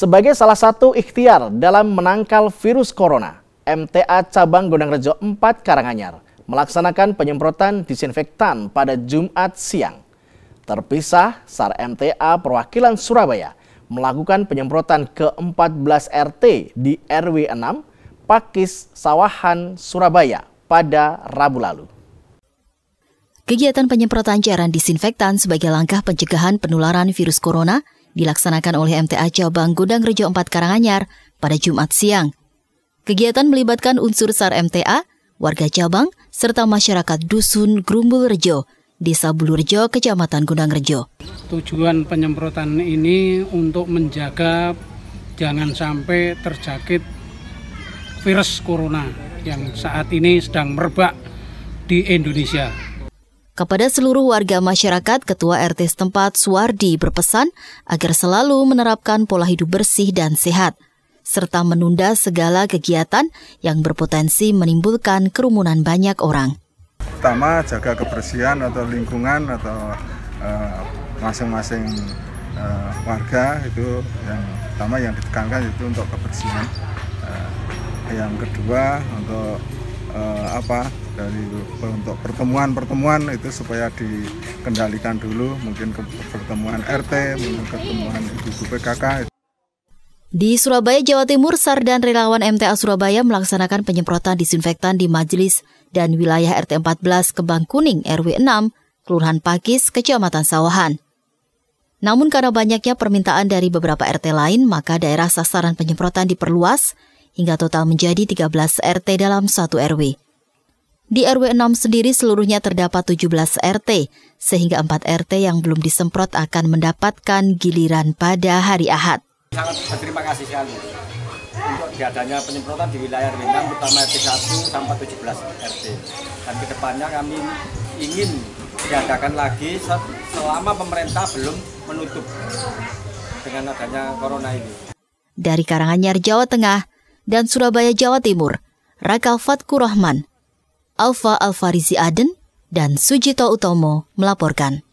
Sebagai salah satu ikhtiar dalam menangkal virus corona, MTA Cabang Rejo 4 Karanganyar melaksanakan penyemprotan disinfektan pada Jumat siang. Terpisah, SAR MTA Perwakilan Surabaya melakukan penyemprotan ke-14 RT di RW 6, Pakis, Sawahan, Surabaya pada Rabu lalu. Kegiatan penyemprotan cairan disinfektan sebagai langkah pencegahan penularan virus corona – dilaksanakan oleh MTA Cabang Gudang Rejo Empat Karanganyar pada Jumat siang. Kegiatan melibatkan unsur SAR MTA, warga cabang, serta masyarakat Dusun Grumbul Rejo, Desa Bulurjo, Kecamatan Gudang Rejo. Tujuan penyemprotan ini untuk menjaga jangan sampai terjangkit virus corona yang saat ini sedang merebak di Indonesia. Kepada seluruh warga masyarakat, Ketua RT setempat Suwardi berpesan agar selalu menerapkan pola hidup bersih dan sehat, serta menunda segala kegiatan yang berpotensi menimbulkan kerumunan banyak orang. Pertama, jaga kebersihan atau lingkungan atau eh, masing-masing uh, uh, warga itu yang pertama yang ditekankan itu untuk kebersihan. Uh, yang kedua untuk uh, apa dari untuk pertemuan-pertemuan itu supaya dikendalikan dulu mungkin ke pertemuan RT mungkin pertemuan ibu-ibu PKK di Surabaya, Jawa Timur, SAR dan relawan MTA Surabaya melaksanakan penyemprotan disinfektan di Majelis dan wilayah RT 14 Kebang Kuning RW 6, Kelurahan Pakis, Kecamatan Sawahan. Namun karena banyaknya permintaan dari beberapa RT lain, maka daerah sasaran penyemprotan diperluas hingga total menjadi 13 RT dalam satu RW. Di RW 6 sendiri seluruhnya terdapat 17 RT, sehingga 4 RT yang belum disemprot akan mendapatkan giliran pada hari Ahad. Sangat berterima kasih sekali untuk diadanya penyemprotan di wilayah RW 6, terutama RT 1 sampai 17 RT. Dan kedepannya kami ingin diadakan lagi selama pemerintah belum menutup dengan adanya corona ini. Dari Karanganyar, Jawa Tengah, dan Surabaya, Jawa Timur, Rakal Fatku Rahman, Alfa Alfarizi Aden, dan Sujito Utomo melaporkan.